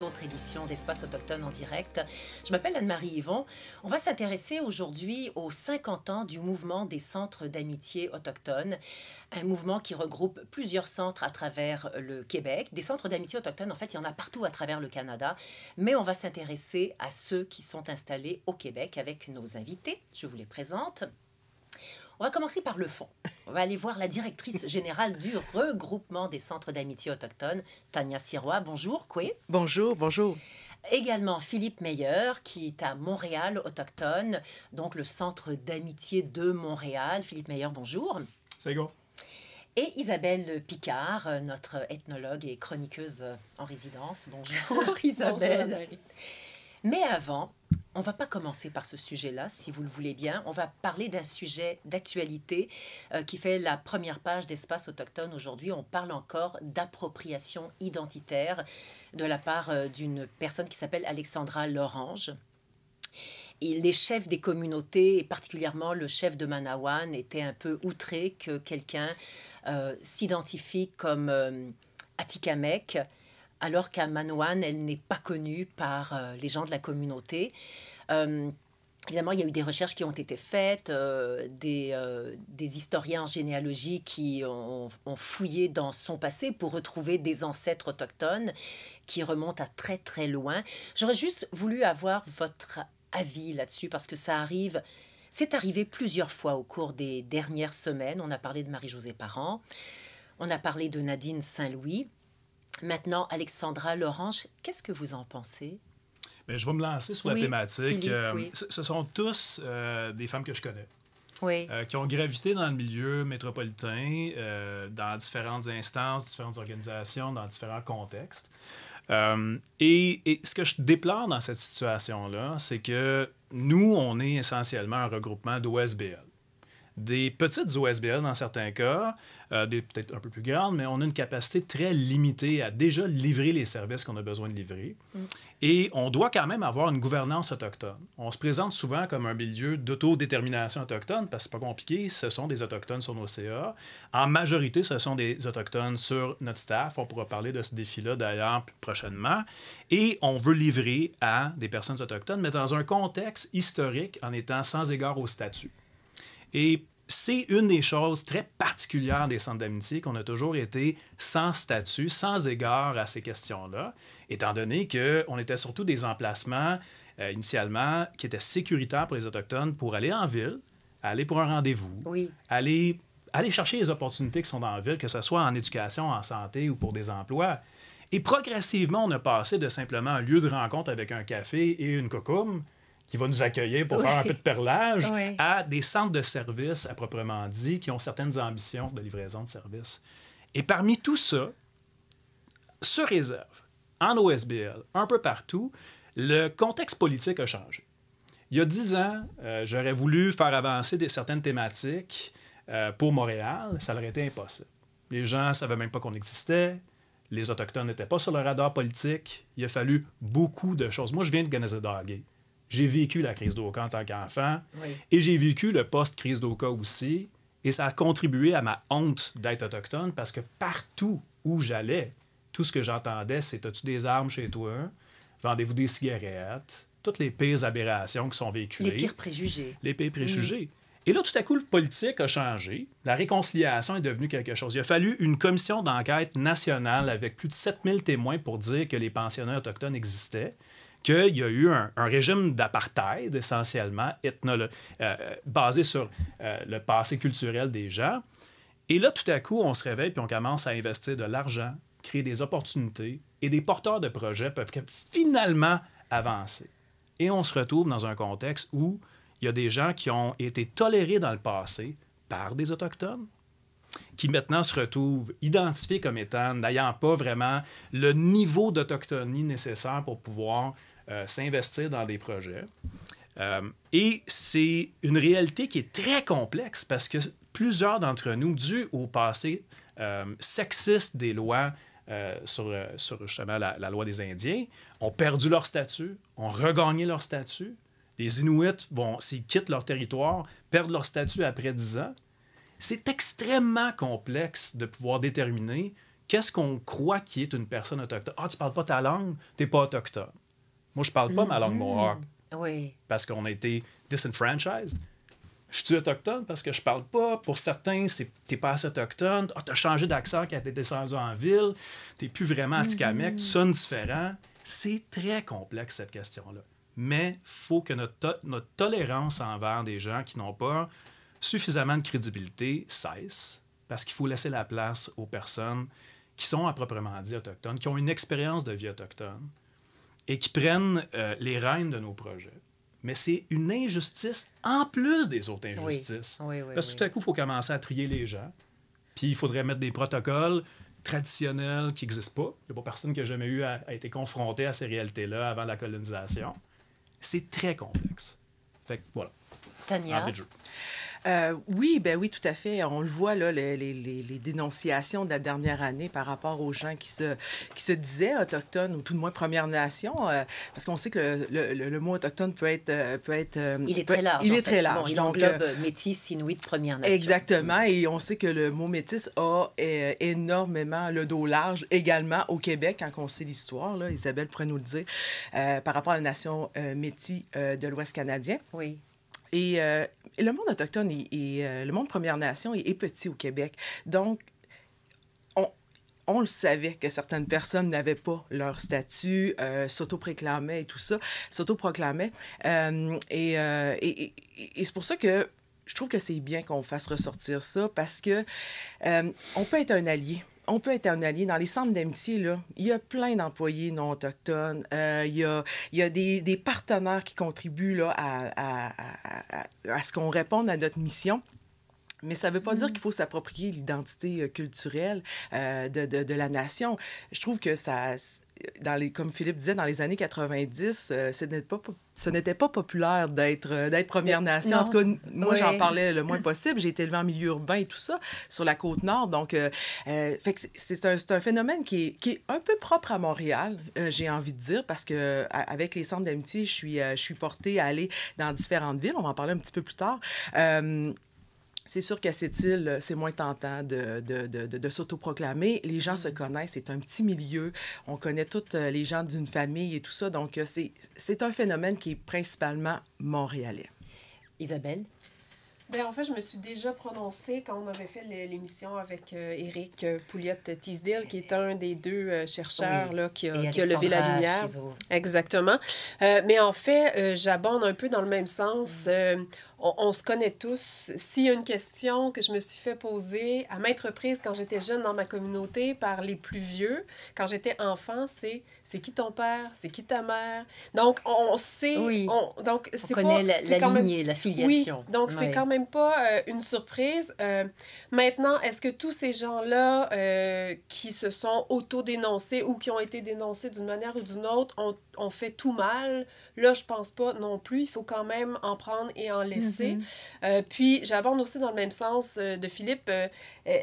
autre édition d'Espace autochtone en direct. Je m'appelle Anne-Marie Yvon. On va s'intéresser aujourd'hui aux 50 ans du mouvement des centres d'amitié autochtone, un mouvement qui regroupe plusieurs centres à travers le Québec. Des centres d'amitié autochtone, en fait, il y en a partout à travers le Canada, mais on va s'intéresser à ceux qui sont installés au Québec avec nos invités. Je vous les présente. On va commencer par le fond. On va aller voir la directrice générale du regroupement des centres d'amitié autochtone, Tania Sirois. Bonjour, Koué. Bonjour, bonjour. Également Philippe Meyer, qui est à Montréal, autochtone, donc le centre d'amitié de Montréal. Philippe Meilleur, bonjour. C'est bon. Et Isabelle Picard, notre ethnologue et chroniqueuse en résidence. Bonjour Isabelle. Mais avant, on va pas commencer par ce sujet-là, si vous le voulez bien. On va parler d'un sujet d'actualité euh, qui fait la première page d'Espace autochtone. Aujourd'hui, on parle encore d'appropriation identitaire de la part euh, d'une personne qui s'appelle Alexandra Lorange. Et les chefs des communautés, et particulièrement le chef de Manawan, étaient un peu outrés que quelqu'un euh, s'identifie comme Atikamek alors qu'à Manoan, elle n'est pas connue par euh, les gens de la communauté. Euh, évidemment, il y a eu des recherches qui ont été faites, euh, des, historiens en généalogie qui ont, ont, fouillé dans son passé pour retrouver des ancêtres autochtones qui remontent à très très loin. J'aurais juste voulu avoir votre avis là-dessus parce que ça arrive. C'est arrivé plusieurs fois au cours des dernières semaines. On a parlé de Marie-Josée Parent, on a parlé de Nadine Saint-Louis. Maintenant, Alexandra Laurence, qu'est-ce que vous en pensez? Ben, je vais me lancer sur la thématique. Euh, ce sont tous euh, des femmes que je connais. Euh, qui ont gravité dans le milieu métropolitain, dans différentes instances, différentes organisations, dans différents contextes. Et, et, ce que je déplore dans cette situation-là, c'est que nous, on est essentiellement un regroupement d'OSBL des petites OSBL dans certains cas, euh, des peut-être un peu plus grandes, mais on a une capacité très limitée à déjà livrer les services qu'on a besoin de livrer. Mm. Et on doit quand même avoir une gouvernance autochtone. On se présente souvent comme un milieu d'autodétermination autochtone parce que c'est pas compliqué, ce sont des autochtones sur nos CA. En majorité, ce sont des autochtones sur notre staff. On pourra parler de ce défi-là d'ailleurs prochainement. Et on veut livrer à des personnes autochtones, mais dans un contexte historique en étant sans égard au statut. Et c'est une des choses très particulières des centres d'amitié qu'on a toujours été sans statut, sans égard à ces questions-là, étant donné qu'on était surtout des emplacements euh, initialement qui étaient sécuritaires pour les Autochtones pour aller en ville, aller pour un rendez-vous, aller, chercher les opportunités qui sont dans la ville, que ce soit en éducation, en santé ou pour des emplois. Et progressivement, on a passé de simplement un lieu de rencontre avec un café et une cocombe qui va nous accueillir pour faire un peu de perlage, à des centres de services à proprement dit qui ont certaines ambitions de livraison de services. Et parmi tout ça, sur réserve, en OSBL, un peu partout, le contexte politique a changé. Il y a dix ans, euh, j'aurais voulu faire avancer des, certaines thématiques euh, pour Montréal, ça aurait été impossible. Les gens ne savaient même pas qu'on existait, les Autochtones n'étaient pas sur le radar politique, il a fallu beaucoup de choses. Moi, je viens de Ganazadagé, j'ai vécu la crise d'Oka en tant qu'enfant et j'ai vécu le post-crise d'Oka aussi. Et ça a contribué à ma honte d'être autochtone parce que partout où j'allais, tout ce que j'entendais, c'est As-tu des armes chez toi Vendez-vous des cigarettes Toutes les pires aberrations qui sont vécues. Les pires préjugés. Les pires préjugés. Mm. Et là, tout à coup, le politique a changé. La réconciliation est devenue quelque chose. Il a fallu une commission d'enquête nationale avec plus de 7000 témoins pour dire que les pensionnaires autochtones existaient qu'il y a eu un, régime d'apartheid, essentiellement, euh, basé sur euh, le passé culturel des gens. Et là, tout à coup, on se réveille puis on commence à investir de l'argent, créer des opportunités, et des porteurs de projets peuvent finalement avancer. Et on se retrouve dans un contexte où il y a des gens qui ont été tolérés dans le passé par des Autochtones, qui maintenant se retrouvent identifiés comme étant n'ayant pas vraiment le niveau d'autochtonie nécessaire pour pouvoir euh, s'investir dans des projets. Euh, et c'est une réalité qui est très complexe parce que plusieurs d'entre nous, dû au passé euh, sexiste des lois sur, justement la, loi des Indiens, ont perdu leur statut, ont regagné leur statut. Les Inuits, vont, s'ils quittent leur territoire, perdent leur statut après 10 ans c'est extrêmement complexe de pouvoir déterminer qu'est-ce qu'on croit qui est une personne autochtone. Ah, tu parles pas ta langue, t'es pas autochtone. Moi, je parle pas ma langue mm-hmm. mohawk. Oui. Parce qu'on a été disenfranchised. Je suis autochtone parce que je parle pas. Pour certains, t'es pas assez autochtone. Ah, t'as changé d'accent quand t'es descendu en ville. T'es plus vraiment anti Mm Tu mm-hmm. sonnes différent. C'est très complexe, cette question-là. Mais il faut que notre tolérance envers des gens qui n'ont pas suffisamment de crédibilité cesse parce qu'il faut laisser la place aux personnes qui sont à proprement dit autochtones, qui ont une expérience de vie autochtone et qui prennent euh, les rênes de nos projets. Mais c'est une injustice en plus des autres injustices. parce que tout à coup, il faut commencer à trier les gens. Puis il faudrait mettre des protocoles traditionnels qui n'existent pas. Il n'y a pas personne qui a jamais eu à, été confronté à ces réalités-là avant la colonisation. C'est très complexe. Fait que voilà. Tania. Euh, oui, ben oui, tout à fait. On le voit, là, les, dénonciations de la dernière année par rapport aux gens qui se, qui se disaient autochtones ou tout de moins Première Nation, euh, parce qu'on sait que le, mot autochtone peut être... Euh, peut être il est très large. Il est très large. Donc, englobe métis, inuit, Première Nation. Exactement. Et on sait que le mot métis a énormément le dos large également au Québec, quand on sait l'histoire, là, Isabelle pourrait nous le dire, par rapport à la nation métis de l'Ouest canadien. Oui. Et, euh, le monde autochtone et, euh, le monde Première Nation est, petit au Québec. Donc, on le savait que certaines personnes n'avaient pas leur statut, euh, et tout ça, s'autoproclamaient. Euh, euh et, et c'est pour ça que je trouve que c'est bien qu'on fasse ressortir ça parce que on peut être un allié on peut être un allié. Dans les centres d'amitié, il y a plein d'employés non autochtones. Euh, il, y a, des, partenaires qui contribuent à, à ce qu'on réponde à notre mission. Mais ça ne veut pas dire hmm. qu'il faut s'approprier l'identité euh, culturelle euh, de, de, de, la nation. Je trouve que ça, dans les, comme Philippe disait, dans les années 90, euh, ce n'était pas, pas, populaire d'être d'être Première Nation. En tout cas, moi, j'en parlais le moins possible. J'ai été élevée en milieu urbain et tout ça, sur la côte nord. Donc, c'est un, un, phénomène qui est, qui est, un peu propre à Montréal, j'ai envie de dire, parce que avec les centres d'amitié, je suis, je suis portée à aller dans différentes villes. On va en parler un petit peu plus tard c'est sûr qu'à cette île, euh, c'est moins tentant de, de, de, s'autoproclamer. Les gens se mm. connaissent, c'est un petit milieu. On connaît toutes euh, les gens d'une famille et tout ça. Donc, euh, c'est un phénomène qui est principalement montréalais. Isabelle? Bien, en fait, je me suis déjà prononcée quand on avait fait l'émission avec Eric pouliot tisdale qui est un des deux chercheurs qui, a, levé la lumière. Exactement. mais en fait, j'abonde un peu dans le même sens. Mm on, se connaît tous. S'il y a une question que je me suis fait poser à maintes reprises quand j'étais jeune dans ma communauté par les plus vieux, quand j'étais enfant, c'est c'est qui ton père, c'est qui ta mère. Donc on sait, oui. on, donc c'est connaît la, la lignée, la filiation. donc c'est quand même pas euh, une surprise. Euh, maintenant, est-ce que tous ces gens-là euh, qui se sont auto dénoncés ou qui ont été dénoncés d'une manière ou d'une autre ont, ont fait tout mal Là, je pense pas non plus. Il faut quand même en prendre et en laisser. Mhm. Euh, puis j'aborde aussi dans le même sens euh, de Philippe. Euh,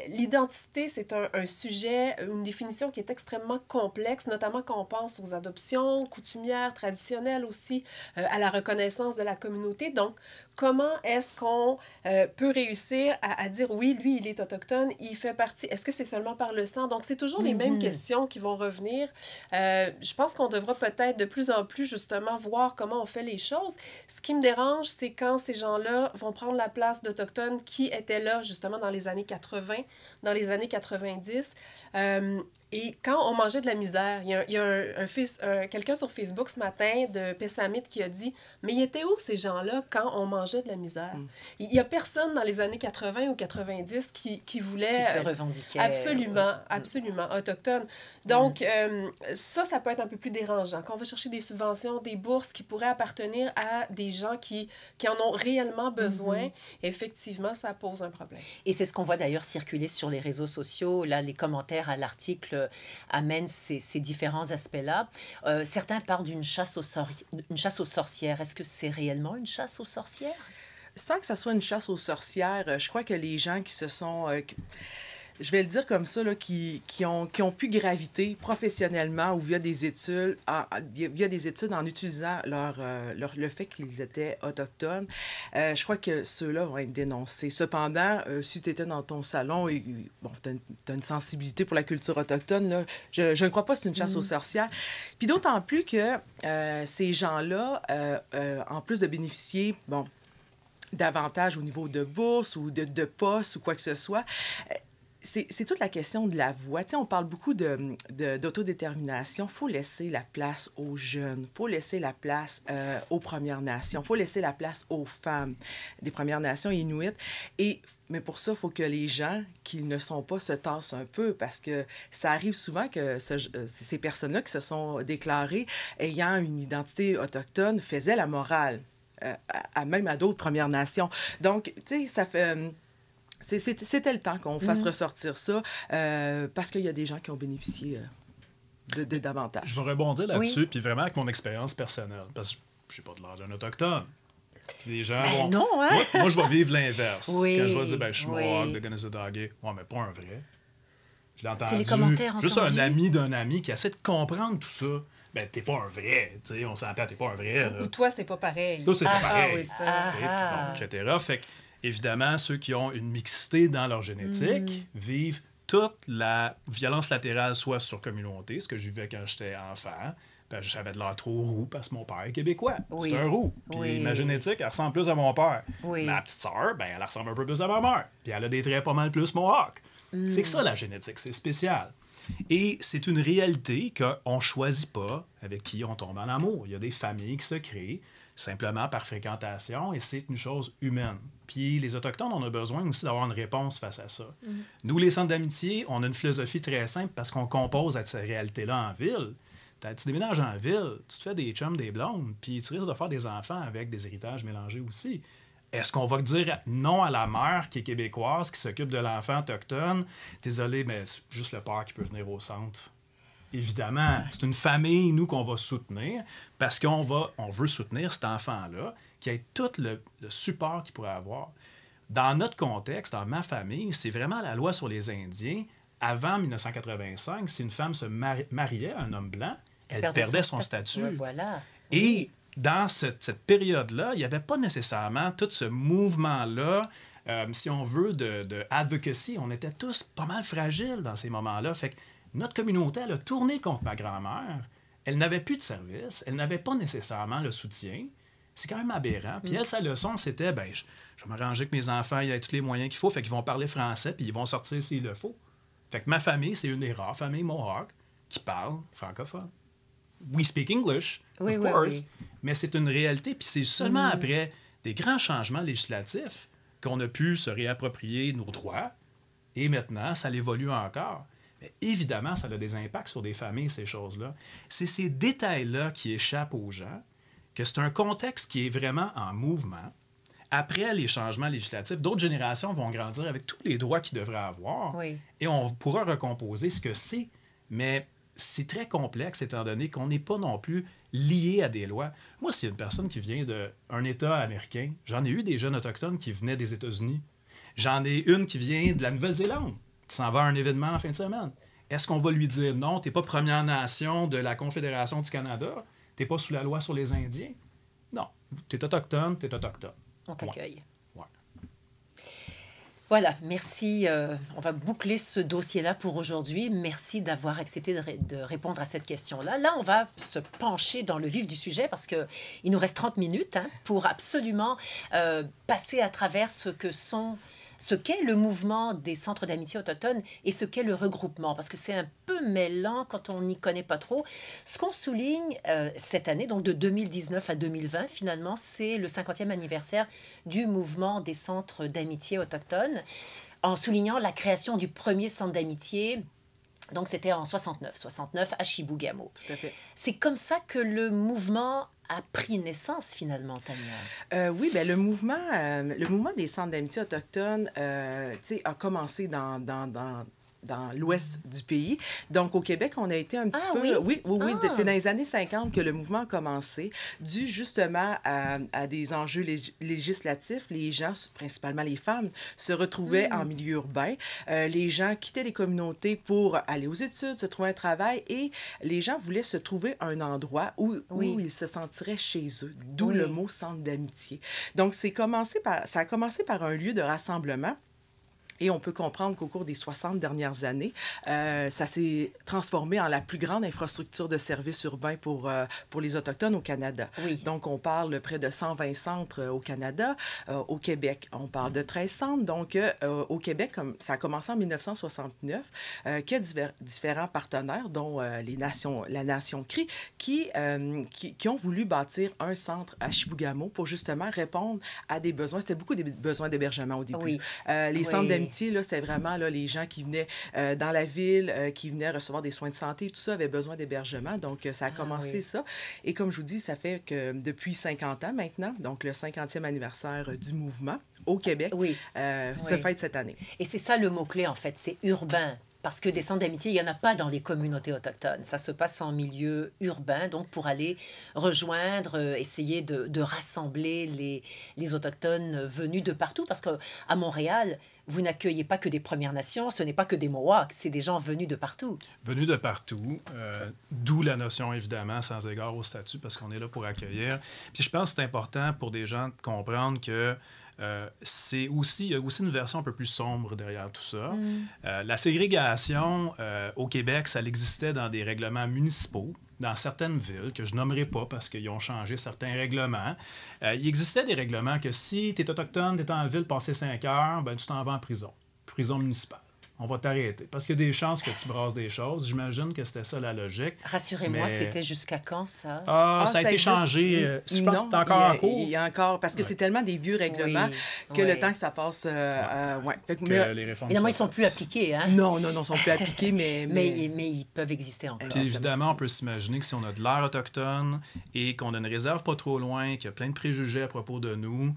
l'identité, c'est un, sujet, une définition qui est extrêmement complexe, notamment quand on pense aux adoptions coutumières, traditionnelles aussi, à la reconnaissance de la communauté. Donc, comment est-ce qu'on euh, peut réussir à, dire oui, lui, il est autochtone, il fait partie. Est-ce que c'est seulement par le sang? Donc, c'est toujours les mêmes mhm. questions qui vont revenir. Euh, je pense qu'on devra peut-être de plus en plus, justement, voir comment on fait les choses. Ce qui me dérange, c'est quand ces gens-là vont prendre la place d'Autochtones qui étaient là, justement, dans les années 80, dans les années 90. Et quand on mangeait de la misère, il y a, un, un, quelqu'un sur Facebook ce matin de Pessamit qui a dit Mais il était où ces gens-là quand on mangeait de la misère mm. Il n'y a personne dans les années 80 ou 90 qui, qui voulait. Qui se revendiquait. Absolument, mm. absolument, autochtone. Donc, mm. euh, ça, ça peut être un peu plus dérangeant. Quand on va chercher des subventions, des bourses qui pourraient appartenir à des gens qui, qui en ont réellement besoin, mm-hmm. effectivement, ça pose un problème. Et c'est ce qu'on voit d'ailleurs circuler sur les réseaux sociaux, là, les commentaires à l'article euh, amène ces, différents aspects-là. Euh, certains parlent d'une chasse, aux sorcières. Est-ce que c'est réellement une chasse aux sorcières? Sans que ça soit une chasse aux sorcières, euh, je crois que les gens qui se sont je vais le dire comme ça, là, qui, qui, ont, qui ont pu graviter professionnellement ou via des études, en, via des études en utilisant leur, euh, leur le fait qu'ils étaient autochtones. Euh, je crois que ceux-là vont être dénoncés. Cependant, euh, si tu étais dans ton salon et bon, tu as, une sensibilité pour la culture autochtone, là, je, je, ne crois pas que c'est une chasse aux mm-hmm. sorcières. Puis d'autant plus que ces gens-là, en plus de bénéficier, bon, davantage au niveau de bourse ou de, de poste ou quoi que ce soit, c'est toute la question de la voix. on parle beaucoup d'autodétermination. il faut laisser la place aux jeunes, il faut laisser la place euh, aux Premières Nations, il faut laisser la place aux femmes des Premières Nations inuites. Et, mais pour ça, il faut que les gens qui ne sont pas se tassent un peu parce que ça arrive souvent que euh, ces personnes-là qui se sont déclarées ayant une identité autochtone faisaient la morale, euh, même à d'autres Premières Nations. Donc, tu sais, ça fait c'était le temps qu'on fasse mhm. ressortir ça euh, parce qu'il y a des gens qui ont bénéficié euh, davantage. Je vais rebondir là-dessus, puis vraiment avec mon expérience personnelle, parce que je pas de l'air d'un autochtone. Les gens ben non, hein? moi, je vais vivre l'inverse. Oui, Quand je vais dire, ben, je suis moi de Gunnesedague, ouais, mais pas un vrai. Je l'ai entendu. Juste un ami d'un ami qui essaie de comprendre tout ça ben t'es pas un vrai, tu sais, on s'entend, t'es pas un vrai. Ou toi, c'est pas pareil. Toi, c'est pas ah, pareil. Ah, oui, ça. etc. Fait que Évidemment, ceux qui ont une mixité dans leur génétique mm. vivent toute la violence latérale, soit sur communauté, ce que je vivais quand j'étais enfant. j'avais de l'air trop roux parce que mon père est québécois. C'est un roux. Puis ma génétique, elle ressemble plus à mon père. Ma petite sœur, ben, elle ressemble un peu plus à ma mère. Puis elle a des traits pas mal plus mohawk. Mm. C'est ça, la génétique, c'est spécial. Et c'est une réalité qu'on ne choisit pas avec qui on tombe en amour. Il y a des familles qui se créent simplement par fréquentation, et c'est une chose humaine. Puis les Autochtones, on a besoin aussi d'avoir une réponse face à ça. Mhm. Nous, les centres d'amitié, on a une philosophie très simple parce qu'on compose à ces réalités-là en ville. Tu déménages en ville, tu te fais des chums, des blondes, puis tu risques de faire des enfants avec des héritages mélangés aussi. Est-ce qu'on va dire non à la mère qui est québécoise, qui s'occupe de l'enfant autochtone? Désolé, mais c'est juste le père qui peut venir au centre. Évidemment, c'est une famille, nous, qu'on va soutenir parce qu'on on veut soutenir cet enfant-là qui a tout le, support qu'il pourrait avoir. Dans notre contexte, dans ma famille, c'est vraiment la loi sur les Indiens. Avant 1985, si une femme se mariait à un homme blanc, elle, perdait son, statut. Voilà. Et dans cette, période-là, il n'y avait pas nécessairement tout ce mouvement-là euh, si on veut, de, advocacy. On était tous pas mal fragiles dans ces moments-là. Fait que notre communauté, elle a tourné contre ma grand-mère. Elle n'avait plus de service, elle n'avait pas nécessairement le soutien. C'est quand même aberrant. Puis mm. elle, sa leçon, c'était ben, je, vais vais m'arranger avec mes enfants aient tous les moyens qu'il faut, fait qu'ils vont parler français, puis ils vont sortir s'il le faut. Fait que ma famille, c'est une des rares familles Mohawk qui parle francophone. We speak English, of course, mais c'est une réalité. Puis c'est seulement mm. après des grands changements législatifs qu'on a pu se réapproprier nos droits. Et maintenant, ça l'évolue encore évidemment, ça a des impacts sur des familles, ces choses-là. C'est ces détails-là qui échappent aux gens, que c'est un contexte qui est vraiment en mouvement. Après les changements législatifs, d'autres générations vont grandir avec tous les droits qu'ils devraient avoir et on pourra recomposer ce que c'est. Mais c'est très complexe étant donné qu'on n'est pas non plus lié à des lois. Moi, c'est une personne qui vient d'un État américain. J'en ai eu des jeunes autochtones qui venaient des États-Unis. J'en ai une qui vient de la Nouvelle-Zélande qui s'en va à un événement en fin de semaine. Est-ce qu'on va lui dire non, tu n'es pas Première Nation de la Confédération du Canada, tu n'es pas sous la loi sur les Indiens? Non. Tu es autochtone, tu es autochtone. On t'accueille. Voilà, merci. Euh, on va boucler ce dossier-là pour aujourd'hui. Merci d'avoir accepté de, répondre à cette question-là. Là, on va se pencher dans le vif du sujet parce qu'il nous reste 30 minutes hein, pour absolument euh, passer à travers ce que sont ce qu'est le mouvement des centres d'amitié autochtones et ce qu'est le regroupement, parce que c'est un peu mêlant quand on n'y connaît pas trop. Ce qu'on souligne euh, cette année, donc de 2019 à 2020 finalement, c'est le 50e anniversaire du mouvement des centres d'amitié autochtones, en soulignant la création du premier centre d'amitié donc c'était en 69, 69 à fait. C'est comme ça que le mouvement a pris naissance finalement, Tania. Euh, oui, ben, le, mouvement, euh, le mouvement des centres d'amitié autochtones euh, a commencé dans, dans, dans dans l'ouest du pays. Donc, au Québec, on a été un petit ah peu... Oui, oui, oui. Ah! C'est dans les années 50 que le mouvement a commencé, dû justement à, des enjeux législatifs. Les gens, principalement les femmes, se retrouvaient en mm. milieu urbain. Euh, les gens quittaient les communautés pour aller aux études, se trouver un travail, et les gens voulaient se trouver un endroit où, ils se sentiraient chez eux, d'où le mot centre d'amitié. Donc, c'est commencé par, ça a commencé par un lieu de rassemblement et on peut comprendre qu'au cours des 60 dernières années, euh, ça s'est transformé en la plus grande infrastructure de services urbains pour, euh, pour les Autochtones au Canada. Donc, on parle de près de 120 centres euh, au Canada. au Québec, on parle de 13 centres. Donc, au Québec, comme, ça a commencé en 1969, que a différents partenaires, dont les nations, la Nation CRI, qui, qui, ont voulu bâtir un centre à Chibougamau pour justement répondre à des besoins. C'était beaucoup des besoins d'hébergement au début. Oui. les oui. centres c'est vraiment là, les gens qui venaient euh, dans la ville, euh, qui venaient recevoir des soins de santé, tout ça avait besoin d'hébergement. Donc, euh, ça a ah commencé ça. Et comme je vous dis, ça fait que depuis 50 ans maintenant, donc le 50e anniversaire du mouvement au ah, Québec, se fête cette année. Et c'est ça le mot-clé, en fait, c'est urbain parce que des centres d'amitié, il n'y en a pas dans les communautés autochtones. Ça se passe en milieu urbain, donc pour aller rejoindre, essayer de, rassembler les, les autochtones venus de partout, parce qu'à Montréal, vous n'accueillez pas que des Premières Nations, ce n'est pas que des Mohawks, c'est des gens venus de partout. Venus de partout, euh, d'où la notion évidemment sans égard au statut parce qu'on est là pour accueillir. Puis je pense que c'est important pour des gens de comprendre que euh, c'est aussi, il y aussi une version un peu plus sombre derrière tout ça. Mm. Euh, la ségrégation euh, au Québec, ça existait dans des règlements municipaux, dans certaines villes, que je nommerai pas parce qu'ils ont changé certains règlements. il existait des règlements que si tu es autochtone, tu es en ville passé cinq heures, ben, tu t'en vas en prison, prison municipale on va t'arrêter. Parce qu'il y a des chances que tu brasses des choses. J'imagine que c'était ça la logique. Rassurez-moi, c'était jusqu'à quand ça? Ah, ça, a ah, été changé. Euh, je pense que c'est encore en cours. Il y encore, parce que c'est tellement des vieux règlements que le temps que ça passe. Euh, euh, les réformes évidemment, ils ne sont plus appliqués. Hein? Non, non, non, ils ne sont plus appliqués, mais, mais... ils peuvent exister encore. Puis évidemment, on peut s'imaginer que si on a de l'air autochtone et qu'on a une réserve pas trop loin, qu'il y a plein de préjugés à propos de nous,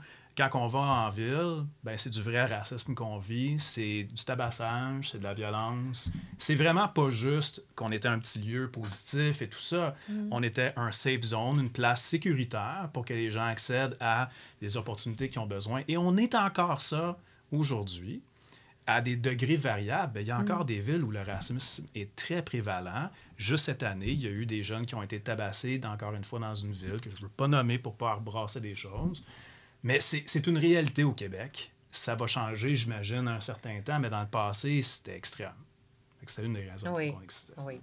quand on va en ville, ben c'est du vrai racisme qu'on vit, c'est du tabassage, c'est de la violence. C'est vraiment pas juste qu'on était un petit lieu positif et tout ça. Mm. On était un safe zone, une place sécuritaire pour que les gens accèdent à des opportunités qu'ils ont besoin. Et on est encore ça aujourd'hui. À des degrés variables, ben, il y a mm. encore des villes où le racisme est très prévalent. Juste cette année, il y a eu des jeunes qui ont été tabassés, encore une fois, dans une ville que je ne veux pas nommer pour ne pas embrasser des choses. Mais c'est une réalité au Québec. Ça va changer, j'imagine, un certain temps, mais dans le passé, c'était extrême c'est une des raisons oui. oui.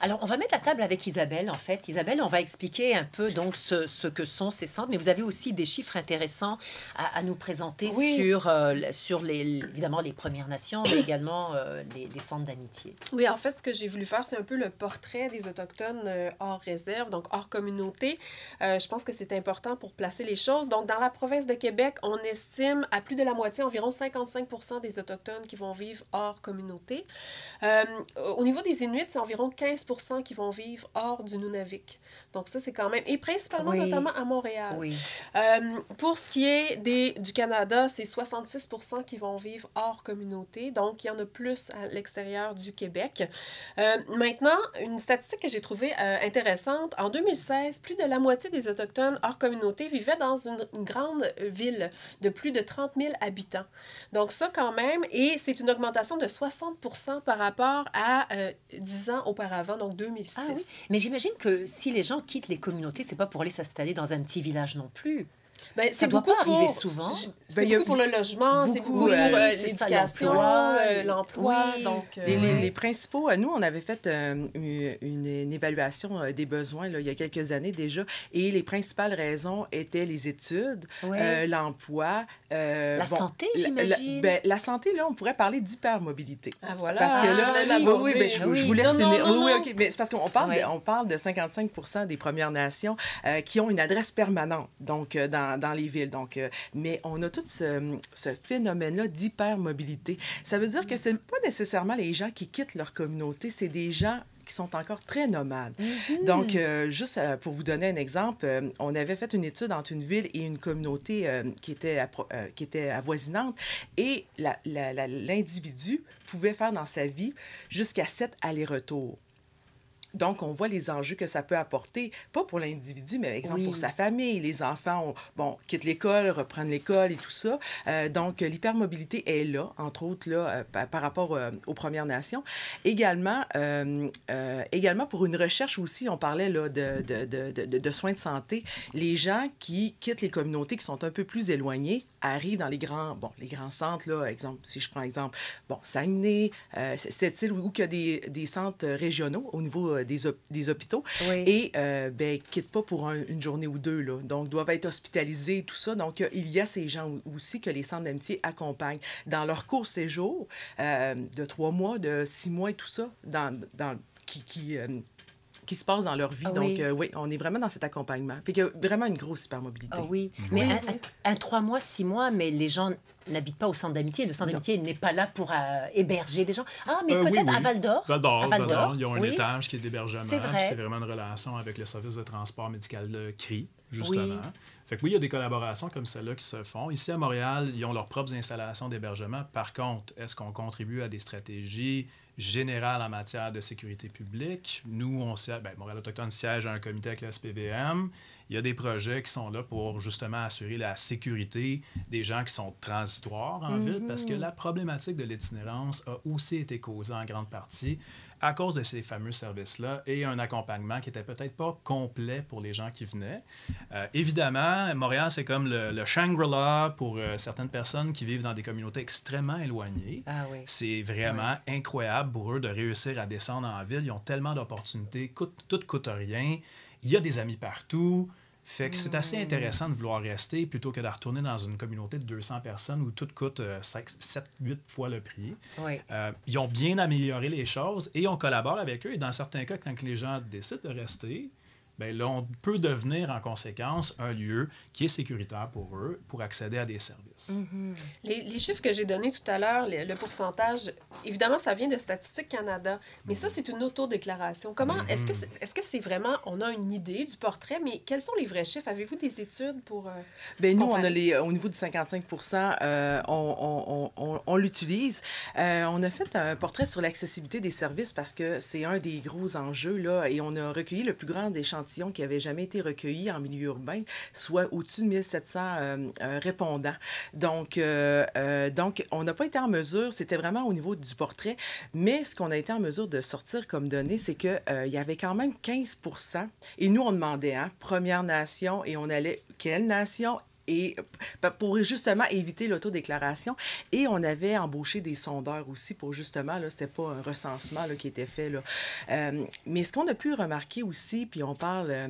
Alors, on va mettre la table avec Isabelle, en fait. Isabelle, on va expliquer un peu donc ce, que sont ces centres, mais vous avez aussi des chiffres intéressants à, nous présenter sur, euh, sur les, évidemment les Premières Nations, mais également euh, les, centres d'amitié. Oui, en fait, ce que j'ai voulu faire, c'est un peu le portrait des Autochtones euh, hors réserve, donc hors communauté. je pense que c'est important pour placer les choses. Donc, dans la province de Québec, on estime à plus de la moitié, environ 55 des Autochtones qui vont vivre hors communauté. Euh, au niveau des Inuits, c'est environ 15 qui vont vivre hors du Nunavik. Donc ça, c'est quand même... Et principalement, notamment à Montréal. Oui. Euh, pour ce qui est des, du Canada, c'est 66 qui vont vivre hors communauté. Donc, il y en a plus à l'extérieur du Québec. Euh, maintenant, une statistique que j'ai trouvée intéressante, en 2016, plus de la moitié des Autochtones hors communauté vivaient dans une, une grande ville de plus de 30 000 habitants. Donc ça, quand même, et c'est une augmentation de 60 par rapport à 10 euh, ans auparavant, donc 2006. Ah Mais j'imagine que si les gens quittent les communautés, c'est pas pour aller s'installer dans un petit village non plus. Ben, ben, c'est beaucoup doit pas souvent. C'est beaucoup pour le logement, c'est beaucoup euh, pour euh, l'éducation, l'emploi. Euh, donc les, les, principaux, nous, on avait fait une, évaluation des besoins là, il y a quelques années déjà, et les principales raisons étaient les études, l'emploi. la santé, j'imagine. La, ben, la, santé, là, on pourrait parler d'hypermobilité. Ah, voilà. Parce que là, ben, ah oui, je, vous laisse finir. oui, OK. Mais c'est parce qu'on parle, on parle de 55 des Premières Nations qui ont une adresse permanente. Donc, dans dans les villes. Donc, euh, mais on a tout ce, phénomène-là d'hypermobilité. Ça veut dire que ce n'est pas nécessairement les gens qui quittent leur communauté, c'est des gens qui sont encore très nomades. Mhm. Donc, euh, juste euh, pour vous donner un exemple, on avait fait une étude entre une ville et une communauté qui, était qui était avoisinante et l'individu pouvait faire dans sa vie jusqu'à sept allers-retours. Donc, on voit les enjeux que ça peut apporter, pas pour l'individu, mais par exemple pour sa famille. Les enfants, bon, quittent l'école, reprennent l'école et tout ça. Euh, donc, l'hypermobilité est là, entre autres, là, euh, par rapport euh, aux Premières Nations. Également, également pour une recherche aussi, on parlait là, de, soins de santé. Les gens qui quittent les communautés qui sont un peu plus éloignées arrivent dans les grands, bon, les grands centres, là, exemple, si je prends exemple, bon, Saguenay, cette île où il y a des, des centres régionaux au niveau euh, des, hôpitaux et euh, ben, quittent pas pour une journée ou deux. Là. Donc, doivent être hospitalisés et tout ça. Donc, euh, il y a ces gens aussi que les centres d'amitié accompagnent dans leur court séjour de trois mois, de six mois et tout ça, dans, dans qui, qui se passe dans leur vie. Ah Donc, euh, oui. on est vraiment dans cet accompagnement. Fait qu'il y a vraiment une grosse hypermobilité. Ah, oui, mm-hmm. mais à trois mois, six mois, mais les gens n'habitent pas au centre d'amitié. Le centre d'amitié n'est pas là pour euh, héberger des gens. Ah, mais euh, peut-être à Val d'Or. Val d'Or, Val Ils ont un étage qui est d'hébergement. C'est vrai. C'est vraiment une relation avec le service de transport médical de CRI, justement. Fait que oui, il y a des collaborations comme celle-là qui se font. Ici à Montréal, ils ont leurs propres installations d'hébergement. Par contre, est-ce qu'on contribue à des stratégies générale en matière de sécurité publique. Nous, on siège, ben, Montréal Autochtone siège à un comité avec la SPVM. Il y a des projets qui sont là pour justement assurer la sécurité des gens qui sont transitoires en mm-hmm. ville, parce que la problématique de l'itinérance a aussi été causée en grande partie à cause de ces fameux services-là et un accompagnement qui n'était peut-être pas complet pour les gens qui venaient. Euh, évidemment, Montréal, c'est comme le, Shangri-La pour euh, certaines personnes qui vivent dans des communautés extrêmement éloignées. Ah c'est vraiment incroyable pour eux de réussir à descendre en ville. Ils ont tellement d'opportunités, coûte, tout coûte rien. Il y a des amis partout. Fait que c'est assez intéressant de vouloir rester plutôt que de retourner dans une communauté de 200 personnes où tout coûte 7-8 euh, fois le prix. Euh, ils ont bien amélioré les choses et on collabore avec eux. Et dans certains cas, quand les gens décident de rester, bien là, on peut devenir en conséquence un lieu qui est sécuritaire pour eux pour accéder à des services. Mm-hmm. les, chiffres que j'ai donnés tout à l'heure, le, pourcentage, évidemment, ça vient de Statistique Canada, mais ça, mm-hmm. c'est une autodéclaration. Comment mm-hmm. est-ce que c'est, est-ce que c'est vraiment, on a une idée du portrait, mais quels sont les vrais chiffres? Avez-vous des études pour... Euh, ben bien, nous, on a les, au niveau du 55 euh, on, on, on, on l'utilise. Euh, on a fait un portrait sur l'accessibilité des services parce que c'est un des gros enjeux, là, et on a recueilli le plus grand échantillon qui n'avaient jamais été recueillies en milieu urbain, soit au-dessus de 1700 700 euh, euh, répondants. Donc, euh, donc on n'a pas été en mesure, c'était vraiment au niveau du portrait, mais ce qu'on a été en mesure de sortir comme données, c'est qu'il il y avait quand même 15 et nous, on demandait, hein, Première Nation, et on allait, quelle nation et pour justement éviter l'autodéclaration. Et on avait embauché des sondeurs aussi pour justement, là, c'était pas un recensement qui était fait. Là. Euh, mais ce qu'on a pu remarquer aussi, puis on parle... Euh,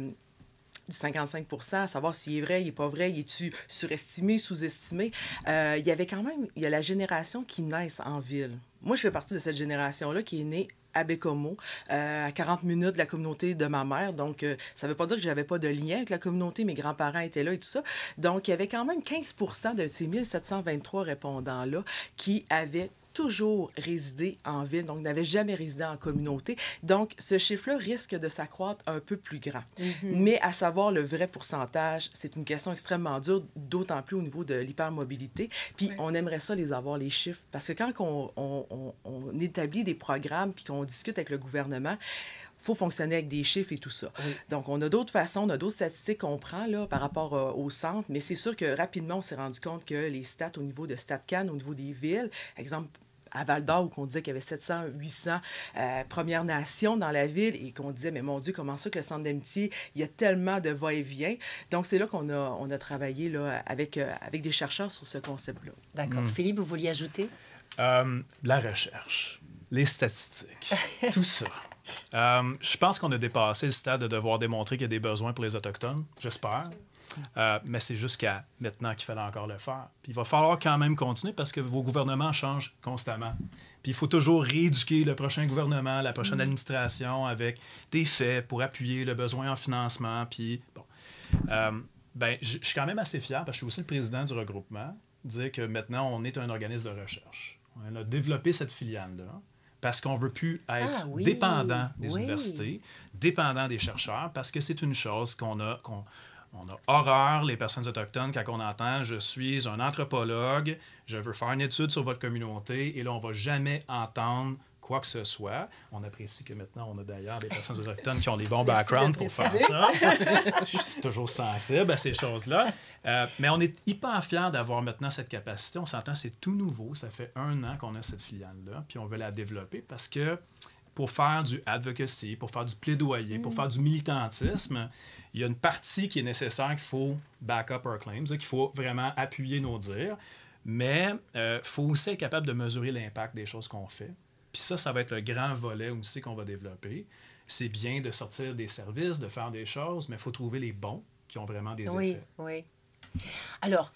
du 55 à savoir s'il est vrai, il n'est pas vrai, il est-tu surestimé, sous-estimé. Euh, il y avait quand même, il y a la génération qui naît en ville. Moi, je fais partie de cette génération-là qui est née à euh, à 40 minutes de la communauté de ma mère. Donc, euh, ça ne veut pas dire que j'avais pas de lien avec la communauté. Mes grands-parents étaient là et tout ça. Donc, il y avait quand même 15 de ces 1723 répondants-là qui avaient toujours résidé en ville, donc n'avait jamais résidé en communauté. Donc, ce chiffre-là risque de s'accroître un peu plus grand. Mhm. Mais à savoir le vrai pourcentage, c'est une question extrêmement dure, d'autant plus au niveau de l'hypermobilité. Puis, on aimerait ça les avoir, les chiffres, parce que quand on, on établit des programmes puis qu'on discute avec le gouvernement, faut fonctionner avec des chiffres et tout ça. Donc, on a d'autres façons, on a d'autres statistiques qu'on prend là, par rapport euh, au centre, mais c'est sûr que rapidement, on s'est rendu compte que les stats au niveau de StatCan, au niveau des villes, exemple, à Val d'Or, où on disait qu'il y avait 700, 800 euh, Premières Nations dans la ville et qu'on disait, mais mon Dieu, comment ça que le centre d'amitié, il y a tellement de va-et-vient. Donc, c'est là qu'on a, on a travaillé là, avec, euh, avec des chercheurs sur ce concept-là. D'accord. Hmm. Philippe, vous vouliez ajouter? la recherche, les statistiques, tout ça. Euh, je pense qu'on a dépassé le stade de devoir démontrer qu'il y a des besoins pour les Autochtones, j'espère. Euh, mais c'est jusqu'à maintenant qu'il fallait encore le faire. Puis il va falloir quand même continuer parce que vos gouvernements changent constamment. Puis il faut toujours rééduquer le prochain gouvernement, la prochaine mm. administration avec des faits pour appuyer le besoin en financement. Puis bon. Euh, ben, je suis quand même assez fier parce que je suis aussi le président du regroupement. Dire que maintenant, on est un organisme de recherche. On a développé cette filiale-là parce qu'on ne veut plus être ah dépendant des universités, dépendant des chercheurs, parce que c'est une chose qu'on a, qu'on on, a horreur, les personnes autochtones, quand on entend je suis un anthropologue, je veux faire une étude sur votre communauté, et là, on ne va jamais entendre quoi que ce soit. On apprécie que maintenant, on a d'ailleurs des personnes autochtones qui ont des bons backgrounds pour faire ça. Je suis toujours sensible à ces choses-là. Euh, mais on est hyper fiers d'avoir maintenant cette capacité. On s'entend, c'est tout nouveau. Ça fait un an qu'on a cette filiale-là, puis on veut la développer parce que pour faire du advocacy, pour faire du plaidoyer, pour mm. faire du militantisme, il y a une partie qui est nécessaire qu'il faut back up our claims, qu'il faut vraiment appuyer nos dires. Mais il euh, faut aussi être capable de mesurer l'impact des choses qu'on fait. Puis ça, ça va être le grand volet aussi qu'on va développer. C'est bien de sortir des services, de faire des choses, mais il faut trouver les bons qui ont vraiment des effets. Oui, oui. Alors,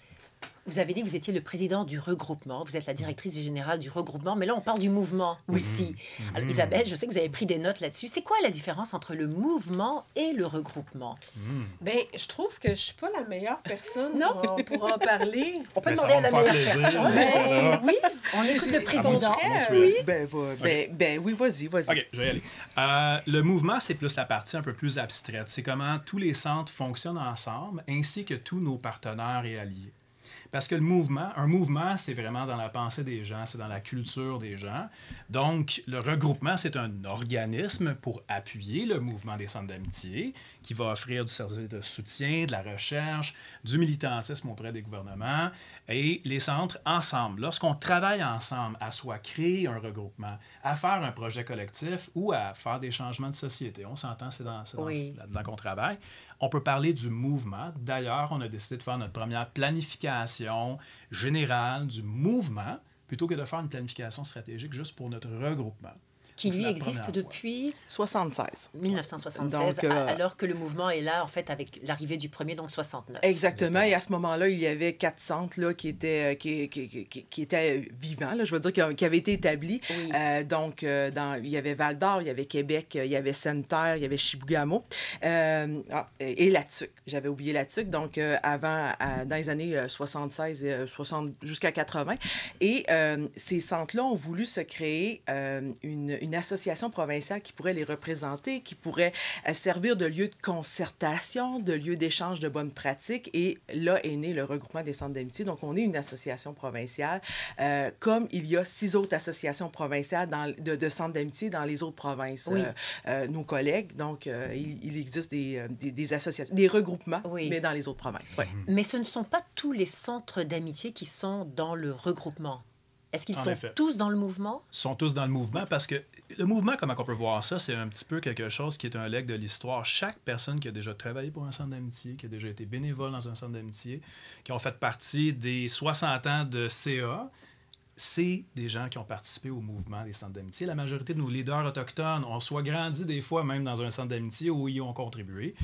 vous avez dit que vous étiez le président du regroupement, vous êtes la directrice générale du regroupement, mais là on parle du mouvement mm-hmm. aussi. Mm-hmm. Isabelle, je sais que vous avez pris des notes là-dessus. C'est quoi la différence entre le mouvement et le regroupement mm. Ben, je trouve que je suis pas la meilleure personne Pour, en, en parler. On peut demander à la meilleure personne. Ben oui, on écoute le président. Oui. Ben, ben, ben, oui, vas-y, vas-y. Ok, je vais y aller. Euh, le mouvement, c'est plus la partie un peu plus abstraite. C'est comment tous les centres fonctionnent ensemble, ainsi que tous nos partenaires et alliés. Parce que le mouvement, un mouvement, c'est vraiment dans la pensée des gens, c'est dans la culture des gens. Donc, le regroupement, c'est un organisme pour appuyer le mouvement des centres d'amitié qui va offrir du service de soutien, de la recherche, du militantisme auprès des gouvernements et les centres ensemble. Lorsqu'on travaille ensemble à soit créer un regroupement, à faire un projet collectif ou à faire des changements de société, on s'entend, c'est dans, dans, là qu'on travaille. On peut parler du mouvement. D'ailleurs, on a décidé de faire notre première planification générale du mouvement plutôt que de faire une planification stratégique juste pour notre regroupement qui lui existe depuis 76. 1976, euh, alors que le mouvement est là, en fait, avec l'arrivée du premier, donc 69. Exactement. Et à ce moment-là, il y avait quatre centres là, qui, étaient, euh, qui, étaient vivants, là, je veux dire, qui, avaient été établis. Euh, donc, dans, il y avait Val-d'Or, il y avait Québec, il y avait Sainte-Terre, il y avait Chibougamau ah, et la J'avais oublié la donc avant, dans les années 76 et 60 jusqu'à 80. Et ces centres-là ont voulu se créer une une association provinciale qui pourrait les représenter, qui pourrait euh, servir de lieu de concertation, de lieu d'échange de bonnes pratiques. Et là est né le regroupement des centres d'amitié. Donc, on est une association provinciale, euh, comme il y a six autres associations provinciales de, centres d'amitié dans les autres provinces, oui. Euh, nos collègues. Donc, il, existe des, associations, des regroupements, mais dans les autres provinces. Oui. Mais ce ne sont pas tous les centres d'amitié qui sont dans le regroupement. Est-ce qu'ils sont tous dans le mouvement? Ils sont tous dans le mouvement parce que le mouvement, comment on peut voir ça, c'est un petit peu quelque chose qui est un leg de l'histoire. Chaque personne qui a déjà travaillé pour un centre d'amitié, qui a déjà été bénévole dans un centre d'amitié, qui ont fait partie des 60 ans de CA, c'est des gens qui ont participé au mouvement des centres d'amitié. La majorité de nos leaders autochtones ont soit grandi des fois même dans un centre d'amitié où ils ont contribué.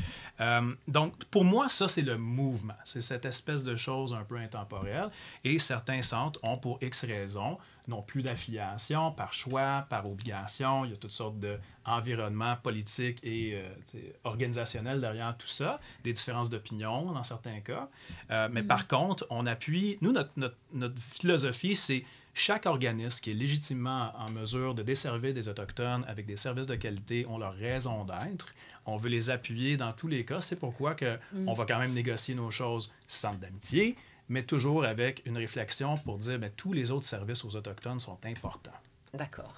Euh, donc, pour moi, ça, c'est le mouvement. C'est cette espèce de chose un peu intemporelle. Et certains centres ont, pour X raisons, n'ont plus d'affiliation par choix, par obligation. Il y a toutes sortes d'environnements politiques et euh, organisationnels derrière tout ça, des différences d'opinion dans certains cas. Euh, mais mm. par contre, on appuie, nous, notre philosophie, c'est chaque organisme qui est légitimement en mesure de desservir des Autochtones avec des services de qualité ont leur raison d'être. On veut les appuyer dans tous les cas. C'est pourquoi que mm. on va quand même négocier nos choses sans d'amitié, mais toujours avec une réflexion pour dire que ben, tous les autres services aux Autochtones sont importants. D'accord.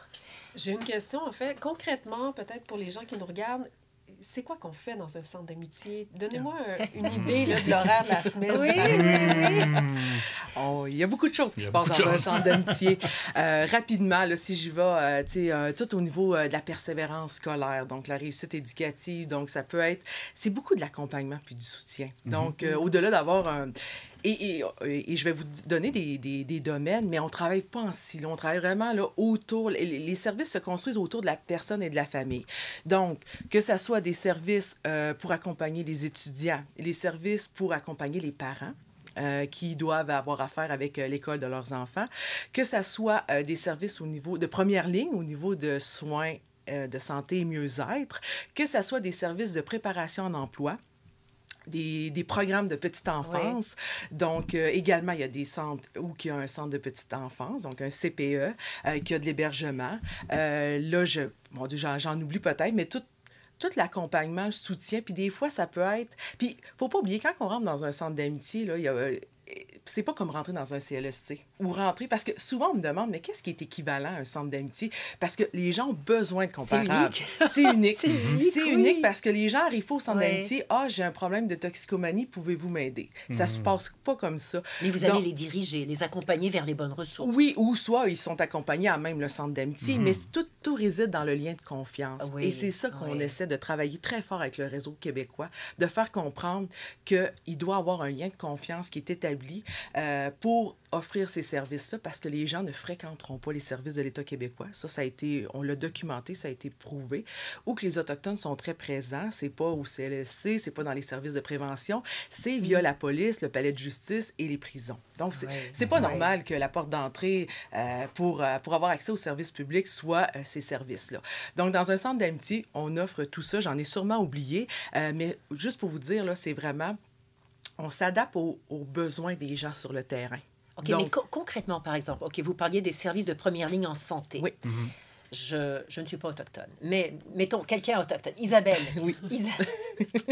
J'ai une question, en fait. Concrètement, peut-être pour les gens qui nous regardent, c'est quoi qu'on fait dans un centre d'amitié? Donnez-moi une idée là, de l'horaire de la semaine. oui, oui. Hmm. Oh, il y a beaucoup de choses qui se passent dans un centre d'amitié. Euh, rapidement, là, si j'y vais, euh, euh, tout au niveau de la persévérance scolaire, donc la réussite éducative, donc ça peut être... C'est beaucoup de l'accompagnement puis du soutien. Mhm. Donc, au-delà d'avoir un et, je vais vous donner des, domaines, mais on ne travaille pas en silo, on travaille vraiment là, autour, les, services se construisent autour de la personne et de la famille. Donc, que ce soit des services euh, pour accompagner les étudiants, les services pour accompagner les parents, euh, qui doivent avoir affaire avec euh, l'école de leurs enfants, que ce soit des services au niveau de première ligne, au niveau de soins de santé et mieux-être, que ce soit des services de préparation en emploi, des, des, programmes de petite enfance. Donc, euh, également, il y a des centres où il y a un centre de petite enfance, donc un CPE, euh, qui a de l'hébergement. Euh, là, je, mon j'en oublie peut-être, mais tout, tout l'accompagnement, le soutien, puis des fois, ça peut être... Puis, faut pas oublier, quand on rentre dans un centre d'amitié, là, il y a c'est pas comme rentrer dans un CLSC ou rentrer parce que souvent on me demande mais qu'est-ce qui est équivalent à un centre d'amitié parce que les gens ont besoin de comparables. C'est unique. c'est unique. c'est unique, parce que les gens arrivent au centre d'amitié, ah, oh, j'ai un problème de toxicomanie, pouvez-vous m'aider Ça se mhm. passe pas comme ça. Mais vous allez les diriger, les accompagner vers les bonnes ressources. Oui, ou soit ils sont accompagnés à même le centre d'amitié, mais mhm. tout, tout réside dans le lien de confiance et c'est ça qu'on essaie de travailler très fort avec le réseau québécois, de faire comprendre qu'il doit avoir un lien de confiance qui est établi euh, pour offrir ces services-là parce que les gens ne fréquenteront pas les services de l'État québécois. Ça, ça a été, on l'a documenté, ça a été prouvé. Ou que les Autochtones sont très présents, c'est pas au CLSC, c'est pas dans les services de prévention, c'est via mm. la police, le palais de justice et les prisons. Donc, c'est pas normal que la porte d'entrée euh, pour, euh, pour avoir accès aux services publics soit ces services-là. Donc, dans un centre d'amitié, on offre tout ça. J'en ai sûrement oublié, mais juste pour vous dire, là, c'est vraiment on s'adapte aux, besoins des gens sur le terrain. OK, mais concrètement, par exemple, OK, vous parliez des services de première ligne en santé. Oui. Mhm. Je, ne suis pas autochtone, mais mettons quelqu'un autochtone, Isabelle. Oui.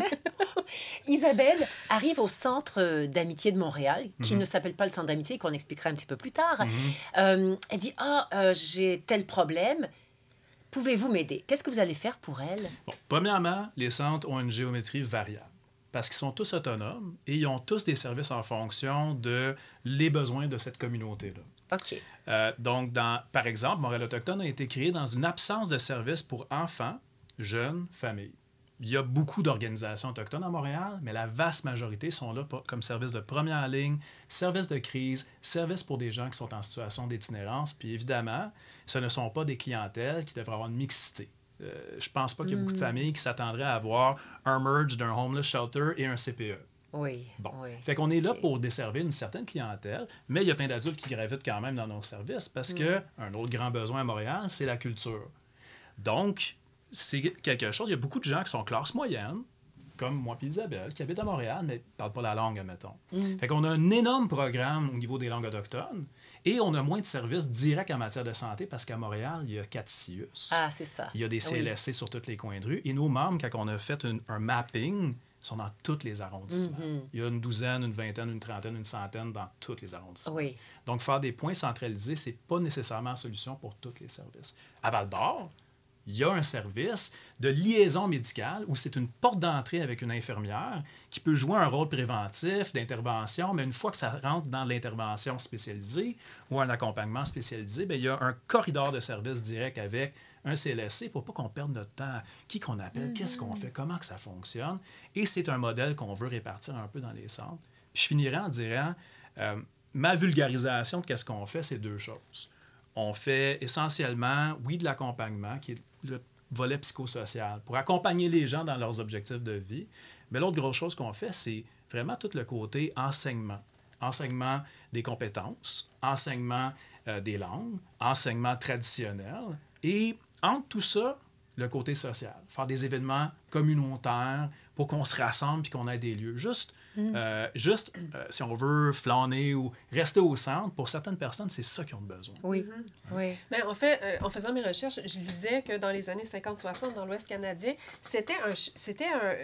Isabelle arrive au centre euh, d'amitié de Montréal, qui mhm. ne s'appelle pas le centre d'amitié, qu'on expliquera un petit peu plus tard. Mhm. Euh, elle dit, ah, euh, j'ai tel problème. Pouvez-vous m'aider Qu'est-ce que vous allez faire pour elle Premièrement, les centres ont une géométrie variable parce qu'ils sont tous autonomes et ils ont tous des services en fonction de les besoins de cette communauté-là. Euh, donc, par exemple, Montréal Autochtone a été créé dans une absence de services pour enfants, jeunes, familles. Il y a beaucoup d'organisations autochtones à Montréal, mais la vaste majorité sont là comme services de première ligne, services de crise, services pour des gens qui sont en situation d'itinérance. Puis évidemment, ce ne sont pas des clientèles qui devraient avoir une mixité. Euh, je pense pas qu'il y a beaucoup de hmm. familles qui s'attendraient à avoir un merge d'un homeless shelter et un CPE. Oui. Bon. Fait qu'on est là pour desservir une certaine clientèle, mais il y a plein d'adultes qui gravitent quand même dans nos services parce qu'un que hmm. un autre grand besoin à Montréal, c'est la culture. Donc, c'est quelque chose. Il y a beaucoup de gens qui sont classe moyenne, comme moi et Isabelle, qui habitent à Montréal, mais ne parlent pas la langue, admettons. Hmm. Fait qu'on a un énorme programme au niveau des langues autochtones. Et on a moins de services directs en matière de santé parce qu'à Montréal, il y a quatre CIUS. Ah, c'est ça. Il y a des CLSC ah sur tous les coins de rue. Et nos membres, quand on a fait un mapping, sont dans tous les arrondissements. Mhm. Il y a une douzaine, une vingtaine, une trentaine, une centaine dans tous les arrondissements. Oui. Donc, faire des points centralisés, c'est pas nécessairement la solution pour tous les services. À Val-d'Or, il y a un service de liaison médicale où c'est une porte d'entrée avec une infirmière qui peut jouer un rôle préventif, d'intervention, mais une fois que ça rentre dans l'intervention spécialisée ou un accompagnement spécialisé, bien, il y a un corridor de service direct avec un CLSC pour pas qu'on perde notre temps. Qui qu'on appelle, mm-hmm. qu'est-ce qu'on fait, comment que ça fonctionne. Et c'est un modèle qu'on veut répartir un peu dans les centres. je finirai en disant, euh, ma vulgarisation de qu'est-ce qu'on fait, c'est deux choses. On fait essentiellement, oui, de l'accompagnement, qui est le volet psychosocial, pour accompagner les gens dans leurs objectifs de vie. Mais l'autre grosse chose qu'on fait, c'est vraiment tout le côté enseignement. Enseignement des compétences, enseignement euh, des langues, enseignement traditionnel. Et entre tout ça, le côté social. Faire des événements communautaires pour qu'on se rassemble et qu'on ait des lieux. Juste euh, juste, euh, si on veut flâner ou rester au centre, pour certaines personnes, c'est ça qu'ils ont besoin. Oui. Mhm. oui. en fait, euh, en faisant mes recherches, je disais que dans les années 50-60, dans l'Ouest canadien, c'était un, c'était un,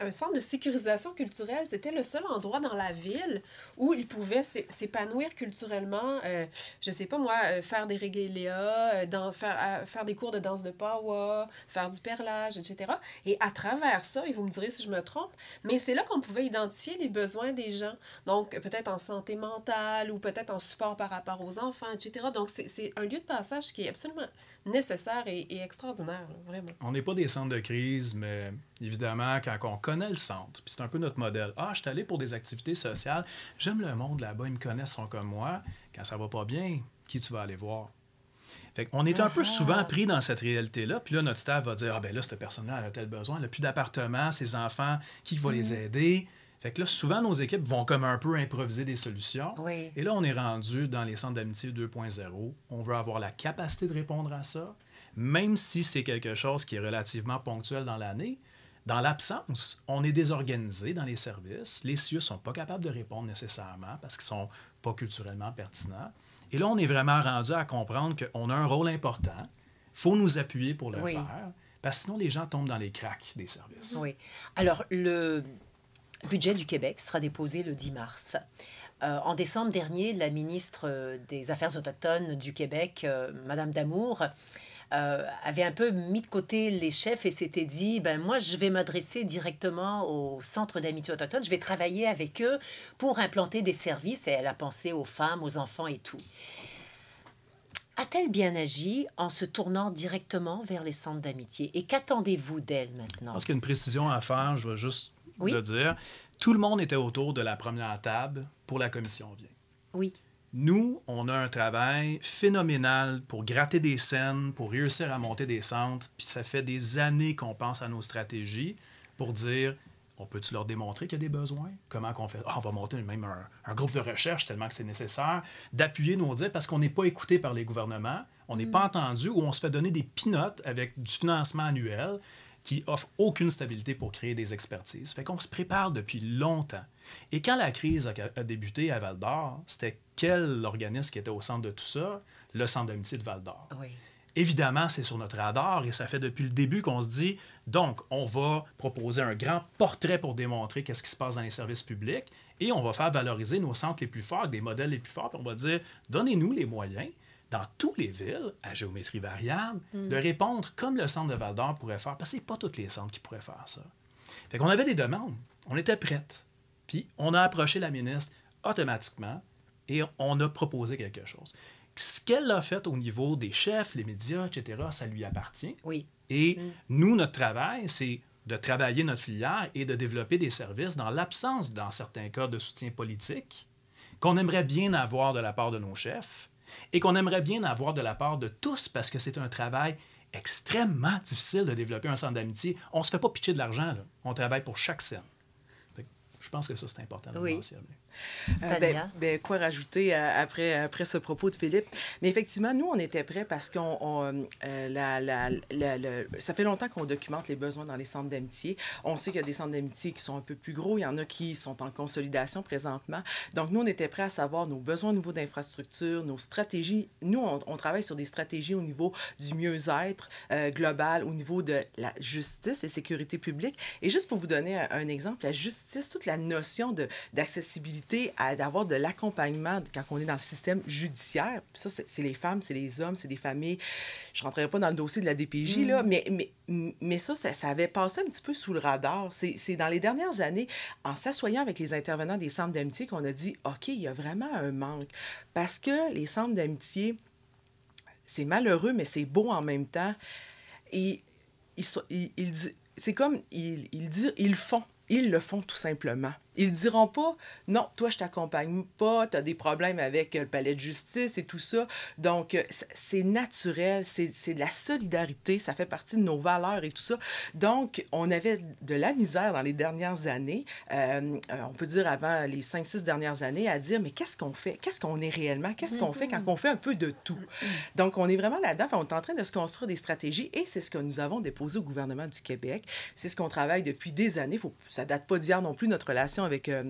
un centre de sécurisation culturelle. C'était le seul endroit dans la ville où ils pouvaient s'épanouir culturellement. Je euh, je sais pas moi, euh, faire des régaléas, euh, dans, faire, faire des cours de danse de pawa, faire du perlage, etc. Et à travers ça, et vous me direz si je me trompe, mais c'est là qu'on pouvait identifier les besoins des gens. Donc peut-être en santé mentale ou peut-être en support par rapport aux enfants, etc. Donc c'est un lieu de passage qui est absolument nécessaire et, extraordinaire, vraiment. On n'est pas des centres de crise, mais évidemment, quand on connaît le centre, puis c'est un peu notre modèle. Ah, je suis allé pour des activités sociales, j'aime le monde là-bas, ils me connaissent, sont comme moi. Quand ça va pas bien, qui tu vas aller voir? Fait on est un peu ah. souvent pris dans cette réalité-là. Puis là, notre staff va dire Ah, ben là, cette personne-là, elle a tel besoin, elle n'a plus d'appartement, ses enfants, qui va les mm. aider? Fait là, souvent, nos équipes vont comme un peu improviser des solutions. Et là, on est rendu dans les centres d'amitié 2.0. On veut avoir la capacité de répondre à ça, même si c'est quelque chose qui est relativement ponctuel dans l'année. Dans l'absence, on est désorganisé dans les services. Les CIE ne sont pas capables de répondre nécessairement parce qu'ils ne sont pas culturellement pertinents. Et là, on est vraiment rendu à comprendre qu'on a un rôle important. Il faut nous appuyer pour le faire. Parce que sinon, les gens tombent dans les cracks des services. Oui. Alors, le, budget du Québec sera déposé le 10 mars. Euh, en décembre dernier, la ministre euh, des Affaires autochtones du Québec, euh, Madame Damour, avait un peu mis de côté les chefs et s'était dit ben moi je vais m'adresser directement au centre d'amitié autochtone, je vais travailler avec eux pour implanter des services et elle a pensé aux femmes, aux enfants et tout. A-t-elle bien agi en se tournant directement vers les centres d'amitié et qu'attendez-vous d'elle maintenant Parce qu'il y a une précision à faire, je veux juste de dire, tout le monde était autour de la première table pour la commission Vient. Oui. Nous, on a un travail phénoménal pour gratter des scènes, pour réussir à monter des centres, puis ça fait des années qu'on pense à nos stratégies pour dire on peut-tu leur démontrer qu'il y a des besoins? Comment qu'on fait? Ah, on va monter même un, groupe de recherche tellement que c'est nécessaire, d'appuyer nos dires parce qu'on n'est pas écouté par les gouvernements, on n'est mm. pas entendu ou on se fait donner des pinotes avec du financement annuel qui offre aucune stabilité pour créer des expertises. Fait qu'on se prépare depuis longtemps. Et quand la crise a débuté à Val d'Or, c'était quel organisme qui était au centre de tout ça? Le Centre d'amitié de Val d'Or. Évidemment, c'est sur notre radar et ça fait depuis le début qu'on se dit, donc, on va proposer un grand portrait pour démontrer qu'est-ce qui se passe dans les services publics et on va faire valoriser nos centres les plus forts, des modèles les plus forts, on va dire, donnez-nous les moyens dans toutes les villes à géométrie variable hmm. de répondre comme le centre de Val d'Or pourrait faire, parce que ce pas tous les centres qui pourraient faire ça. Fait avait des demandes, on était prêtes, Puis on a approché la ministre automatiquement et on a proposé quelque chose. Ce qu'elle a fait au niveau des chefs, les médias, etc., ça lui appartient. Oui. Et hmm. nous, notre travail, c'est de travailler notre filière et de développer des services dans l'absence, dans certains cas, de soutien politique qu'on aimerait bien avoir de la part de nos chefs et qu'on aimerait bien avoir de la part de tous parce que c'est un travail extrêmement difficile de développer un centre d'amitié. On ne se fait pas pitcher de l'argent, on travaille pour chaque scène. je pense que ça, c'est important de euh, ben, ben, quoi rajouter euh, après, après ce propos de Philippe? Mais effectivement, nous, on était prêts parce qu'on. Euh, la, la, ça fait longtemps qu'on documente les besoins dans les centres d'amitié. On sait qu'il y a des centres d'amitié qui sont un peu plus gros. Il y en a qui sont en consolidation présentement. Donc, nous, on était prêts à savoir nos besoins au niveau d'infrastructures, nos stratégies. Nous, on, travaille sur des stratégies au niveau du mieux-être global, au niveau de la justice et sécurité publique. Et juste pour vous donner un, un exemple, la justice, toute la notion d'accessibilité d'avoir à avoir de l'accompagnement quand on est dans le système judiciaire. Ça, c'est les femmes, c'est les hommes, c'est des familles. Je ne rentrerai pas dans le dossier de la DPJ, mm. là, mais, mais, mais ça, ça, avait passé un petit peu sous le radar. C'est dans les dernières années, en s'assoyant avec les intervenants des centres d'amitié, qu'on a dit, OK, il y a vraiment un manque. Parce que les centres d'amitié, c'est malheureux, mais c'est beau en même temps. Et ils, c'est comme ils, ils, ils font. Ils le font tout simplement. Ils diront pas, non, toi, je t'accompagne pas, tu as des problèmes avec euh, le palais de justice et tout ça. Donc, euh, c'est naturel, c'est de la solidarité, ça fait partie de nos valeurs et tout ça. Donc, on avait de la misère dans les dernières années, euh, on peut dire avant les cinq, six dernières années, à dire, mais qu'est-ce qu'on fait? Qu'est-ce qu'on est réellement? Qu'est-ce qu'on fait quand mm-hmm. on fait un peu de tout? Donc, on est vraiment là-dedans, on est en train de se construire des stratégies et c'est ce que nous avons déposé au gouvernement du Québec. C'est ce qu'on travaille depuis des années. Faut, ça date pas d'hier non plus, notre relation avec euh,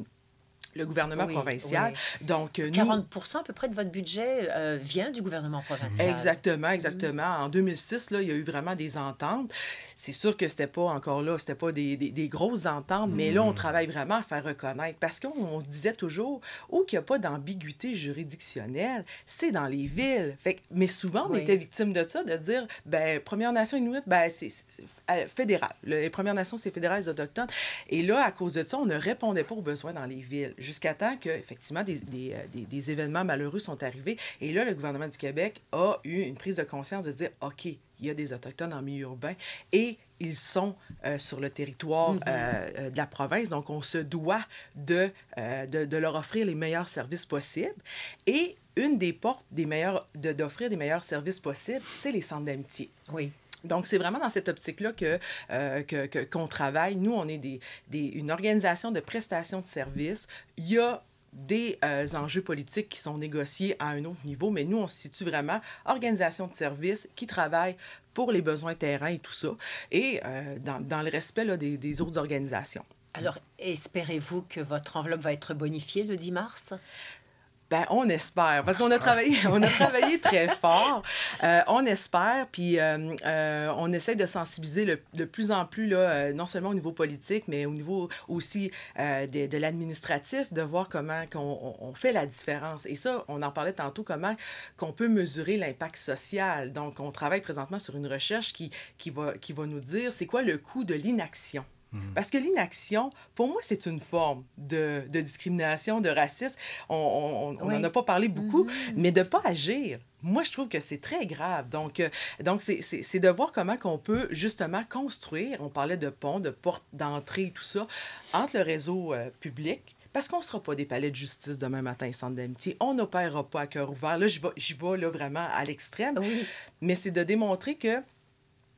le gouvernement provincial. Donc, 40 euh, à peu près de votre budget euh, vient du gouvernement provincial. Exactement, mhm. exactement. En 2006, là, il y a eu vraiment des ententes. C'est sûr que c'était pas encore là, c'était pas des, des, des, grosses ententes, mais là, on mhm. travaille vraiment à faire reconnaître parce qu'on se disait toujours, où qu'il n'y a pas d'ambiguïté juridictionnelle, c'est dans les villes. Fait mais souvent, on était victime de ça, de dire, ben Première Nation Inuit, ben c'est euh, fédéral. les Premières Nations, c'est fédéral, les Autochtones. Et là, à cause de ça, on ne répondait pas aux besoins dans les villes jusqu'à temps que, effectivement, des, euh, des, des, événements malheureux sont arrivés. Et là, le gouvernement du Québec a eu une prise de conscience de dire, OK, il y a des Autochtones en milieu urbain et ils sont euh, sur le territoire mm-hmm. euh, de la province. Donc, on se doit de, de, leur offrir les meilleurs services possibles. Et une des portes des meilleurs, d'offrir les des meilleurs services possibles, c'est les centres d'amitié. Oui. Donc, c'est vraiment dans cette optique-là euh, que, que, qu'on travaille. Nous, on est des, des, une organisation de prestations de services. Il y a des euh, enjeux politiques qui sont négociés à un autre niveau, mais nous, on se situe vraiment organisation de services qui travaille pour les besoins terrain et tout ça, et euh, dans, dans, le respect là, des, des autres organisations. Alors, espérez-vous que votre enveloppe va être bonifiée le 10 mars? Ben, on espère, parce qu'on a travaillé, on a travaillé très fort. Euh, on espère, puis euh, euh, on essaie de sensibiliser de plus en plus, là, non seulement au niveau politique, mais au niveau aussi de, l'administratif, de voir comment on, fait la différence. Et ça, on en parlait tantôt, comment qu'on peut mesurer l'impact social. Donc, on travaille présentement sur une recherche qui, qui va nous dire c'est quoi le coût de l'inaction. Mhm. Parce que l'inaction, pour moi, c'est une forme de, discrimination, de racisme. On n'en a pas parlé beaucoup, mhm. mais de ne pas agir. Moi, je trouve que c'est très grave. Donc, euh, donc c'est de voir comment qu'on peut justement construire, on parlait de ponts, de portes d'entrée, tout ça, entre le réseau euh, public, parce qu'on ne sera pas des palais de justice demain matin, centre d'amitié. On n'opérera pas à cœur ouvert. Là, j'y vais, là, vraiment à l'extrême. Mais c'est de démontrer que,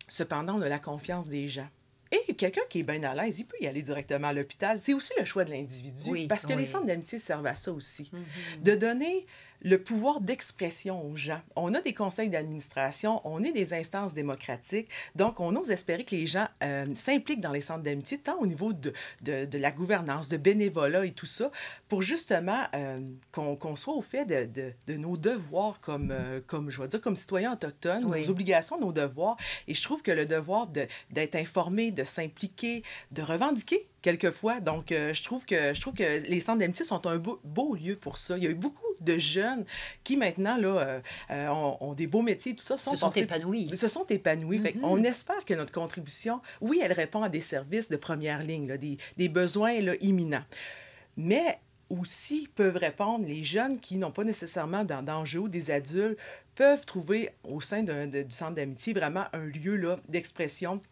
cependant, on a la confiance des gens. Et quelqu'un qui est bien à l'aise, il peut y aller directement à l'hôpital. C'est aussi le choix de l'individu, parce que les centres d'amitié servent à ça aussi. Mhm. De donner le pouvoir d'expression aux gens. On a des conseils d'administration, on est des instances démocratiques, donc on ose espérer que les gens euh, s'impliquent dans les centres d'amitié, tant au niveau de, la gouvernance, de bénévolat et tout ça, pour justement euh, qu'on soit au fait de, nos devoirs comme, euh, comme, je vais dire, comme citoyens autochtones, nos obligations, nos devoirs. Et je trouve que le devoir d'être informé, de s'impliquer, de revendiquer quelquefois. Donc, je, trouve que, je trouve que les centres d'amitié sont un beau, beau lieu pour ça. Il y a eu beaucoup de jeunes qui maintenant là, euh, euh, ont, des beaux métiers, tout ça, se sont épanouis. Se sont épanouis. on mm-hmm. espère que notre contribution, oui, elle répond à des services de première ligne, des, des, besoins là, imminents. Mais aussi peuvent répondre, les jeunes qui n'ont pas nécessairement d'enjeux ou des adultes peuvent trouver au sein du centre d'amitié vraiment un lieu là d'expression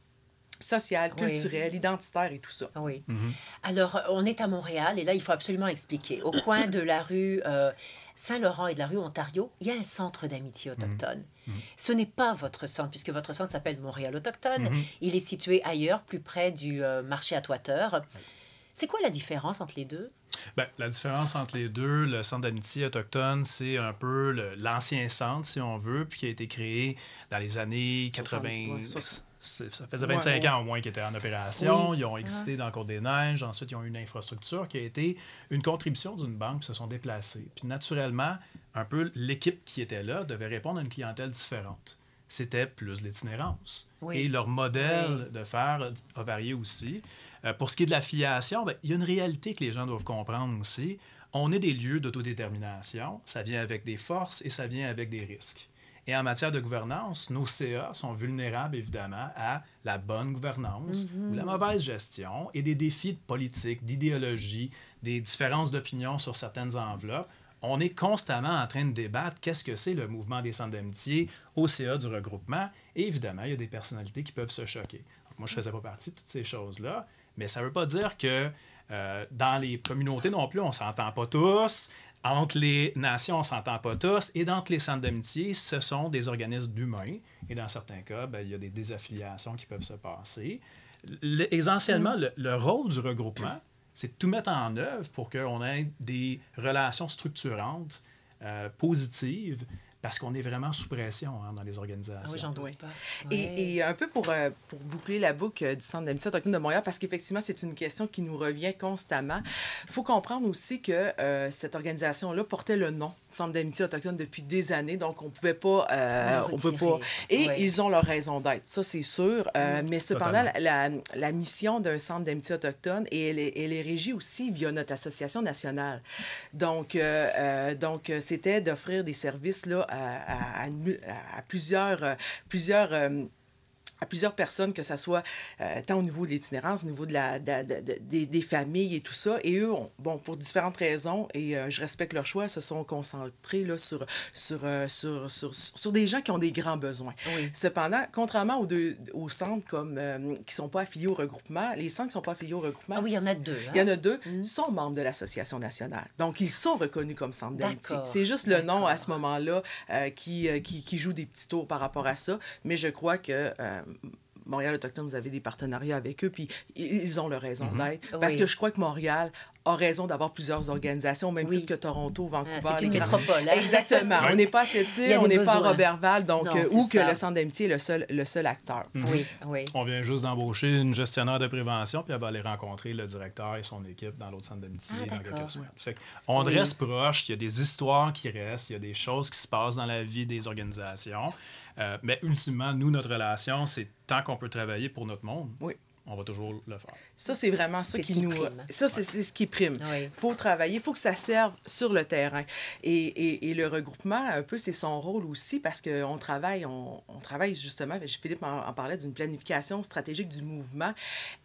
social, culturel, identitaire et tout ça. Oui. Mhm. Alors, on est à Montréal et là, il faut absolument expliquer. Au coin de la rue euh, Saint-Laurent et de la rue Ontario, il y a un centre d'amitié mhm. autochtone. Mhm. Ce n'est pas votre centre, puisque votre centre s'appelle Montréal Autochtone. Il est situé ailleurs, plus près du euh, marché à Toiteur. C'est quoi la différence entre les deux? Bien, la différence entre les deux, le centre d'amitié autochtone, c'est un peu l'ancien centre, si on veut, puis qui a été créé dans les années 80 ça faisait 25 ans au moins qu'ils étaient en opération. Ils ont existé uh-huh. dans le cours des Neiges. Ensuite, ils ont eu une infrastructure qui a été une contribution d'une banque, puis se sont déplacés. Puis naturellement, un peu l'équipe qui était là devait répondre à une clientèle différente. C'était plus l'itinérance. Et leur modèle de faire a varié aussi. Euh, pour ce qui est de la filiation, ben, il y a une réalité que les gens doivent comprendre aussi. On est des lieux d'autodétermination. Ça vient avec des forces et ça vient avec des risques. Et en matière de gouvernance, nos CA sont vulnérables évidemment à la bonne gouvernance ou la mhm. mauvaise gestion et des défis de politique, d'idéologie, des différences d'opinion sur certaines enveloppes. On est constamment en train de débattre qu'est-ce que c'est le mouvement des centres d'amitié au CA du regroupement. Et évidemment, il y a des personnalités qui peuvent se choquer. moi, je ne faisais pas partie de toutes ces choses-là, mais ça ne veut pas dire que euh, dans les communautés non plus, on ne s'entend pas tous. Entre les nations, on ne s'entend pas tous. Et dans les centres d'amitié, ce sont des organismes d'humains. Et dans certains cas, ben, il y a des désaffiliations qui peuvent se passer. essentiellement, mm. le, rôle du regroupement, c'est de tout mettre en œuvre pour qu'on ait des relations structurantes, euh, positives, parce qu'on est vraiment sous pression hein, dans les organisations. Ah oui, j'en doute pas. Et, un peu pour, euh, pour boucler la boucle euh, du Centre d'amitié autochtone de Montréal, parce qu'effectivement, c'est une question qui nous revient constamment. Il faut comprendre aussi que euh, cette organisation-là portait le nom Centre d'amitié autochtone depuis des années, donc on pouvait pas... on peut pas... Et ils ont leur raison d'être, ça c'est sûr, mm. mais cependant, la, la, mission d'un Centre d'amitié autochtone, et elle est, elle est, régie aussi via notre association nationale. Donc, donc c'était d'offrir des services là, à, à, à plusieurs, euh, plusieurs euh, à plusieurs personnes, que ce soit euh, tant au niveau de l'itinérance, au niveau de la, des, familles et tout ça. Et eux, bon, pour différentes raisons, et euh, je respecte leur choix, se sont concentrés là, sur, euh, sur, sur, sur, des gens qui ont des grands besoins. Cependant, contrairement aux, deux, centres comme, qui ne sont pas affiliés au regroupement, les centres qui ne sont pas affiliés au regroupement... Ah oui, il y en a deux. Hein? Il y en a deux, mm. sont membres de l'Association nationale. Donc, ils sont reconnus comme centres d'amitié. C'est juste le nom à ce moment-là qui, qui, qui, joue des petits tours par rapport à ça, mais je crois que Montréal Autochtone, vous avez des partenariats avec eux, puis ils ont leur raison mhm. d'être. Parce que je crois que Montréal a raison d'avoir plusieurs organisations, même titre que Toronto, ah, Vancouver. c'est une métropole. Hein. Exactement. on n'est pas à cette on n'est pas à Robertval, donc ou euh, que le centre d'amitié est le seul, le seul acteur. Mhm. Oui, oui. On vient juste d'embaucher une gestionnaire de prévention, puis elle va aller rencontrer le directeur et son équipe dans l'autre centre d'amitié ah, on reste proche, il y a des histoires qui restent, il y a des choses qui se passent dans la vie des organisations. Euh, mais ultimement, nous, notre relation, c'est tant qu'on peut travailler pour notre monde, on va toujours le faire. Ça, c'est vraiment ça qui, nous. Ça, c'est ce qui prime. Il faut travailler, il faut que ça serve sur le terrain. Et, et, et le regroupement, un peu, c'est son rôle aussi parce qu'on travaille, on, travaille justement, ben, Philippe en, parlait d'une planification stratégique du mouvement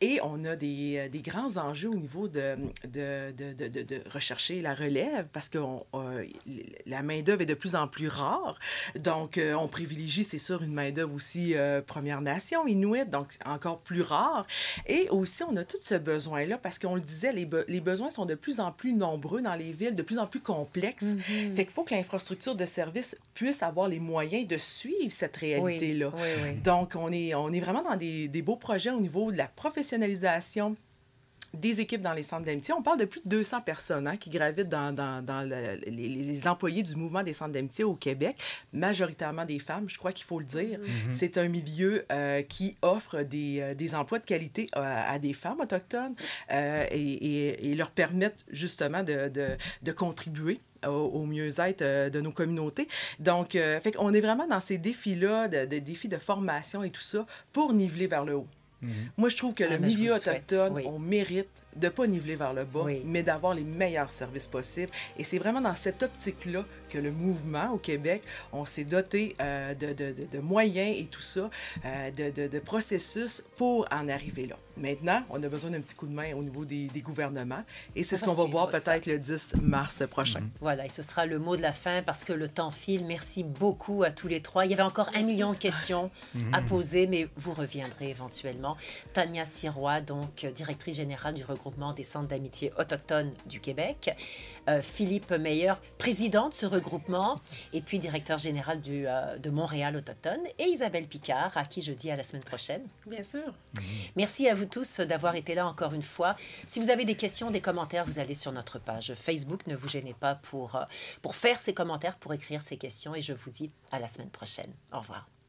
et on a des, euh, des grands enjeux au niveau de, de, de, de, rechercher la relève parce que euh, la main-d'œuvre est de plus en plus rare. Donc, euh, on privilégie, c'est sûr, une main-d'œuvre aussi Première Nation, Inuit, donc encore plus rare. Et aussi, on a de tout ce besoin-là parce qu'on le disait, les, besoins sont de plus en plus nombreux dans les villes, de plus en plus complexes. Mm-hmm. Fait qu'il faut que l'infrastructure de service puisse avoir les moyens de suivre cette réalité-là. Donc, on est, on est vraiment dans des, des beaux projets au niveau de la professionnalisation des équipes dans les centres d'amitié. On parle de plus de 200 personnes hein, qui gravitent dans, dans, les, employés du mouvement des centres d'amitié au Québec, majoritairement des femmes, je crois qu'il faut le dire. Mm-hmm. Mm-hmm. C'est un milieu euh, qui offre des, euh, des, emplois de qualité euh, à, des femmes autochtones et, et, leur permettent justement de, de, de contribuer au, mieux-être de nos communautés. Donc, fait on est vraiment dans ces défis-là, des de, défis de formation et tout ça, pour niveler vers le haut. Mhm. Moi, je trouve que ah, ben, le milieu autochtone, on mérite de pas niveler vers le bas, mais d'avoir les meilleurs services possibles. Et c'est vraiment dans cette optique-là que le mouvement au Québec, on s'est doté euh, de, de, moyens et tout ça, euh, de, de, processus pour en arriver là. Maintenant, on a besoin d'un petit coup de main au niveau des, gouvernements et c'est ce qu'on va voir peut-être le 10 mars prochain. Mhm. Voilà, et ce sera le mot de la fin parce que le temps file. Merci beaucoup à tous les trois. Il y avait encore un million de questions à mhm. poser, mais vous reviendrez éventuellement. Tania Sirois, donc euh, directrice générale du des centres d'amitié autochtones du Québec, euh, Philippe Meyer, président de ce regroupement, et puis directeur général du, euh, de Montréal Autochtone, et Isabelle Picard, à qui je dis à la semaine prochaine. Bien sûr. Mhm. Merci à vous tous d'avoir été là encore une fois. Si vous avez des questions, des commentaires, vous allez sur notre page Facebook. Ne vous gênez pas pour, euh, pour faire ces commentaires, pour écrire ces questions, et je vous dis à la semaine prochaine. Au revoir.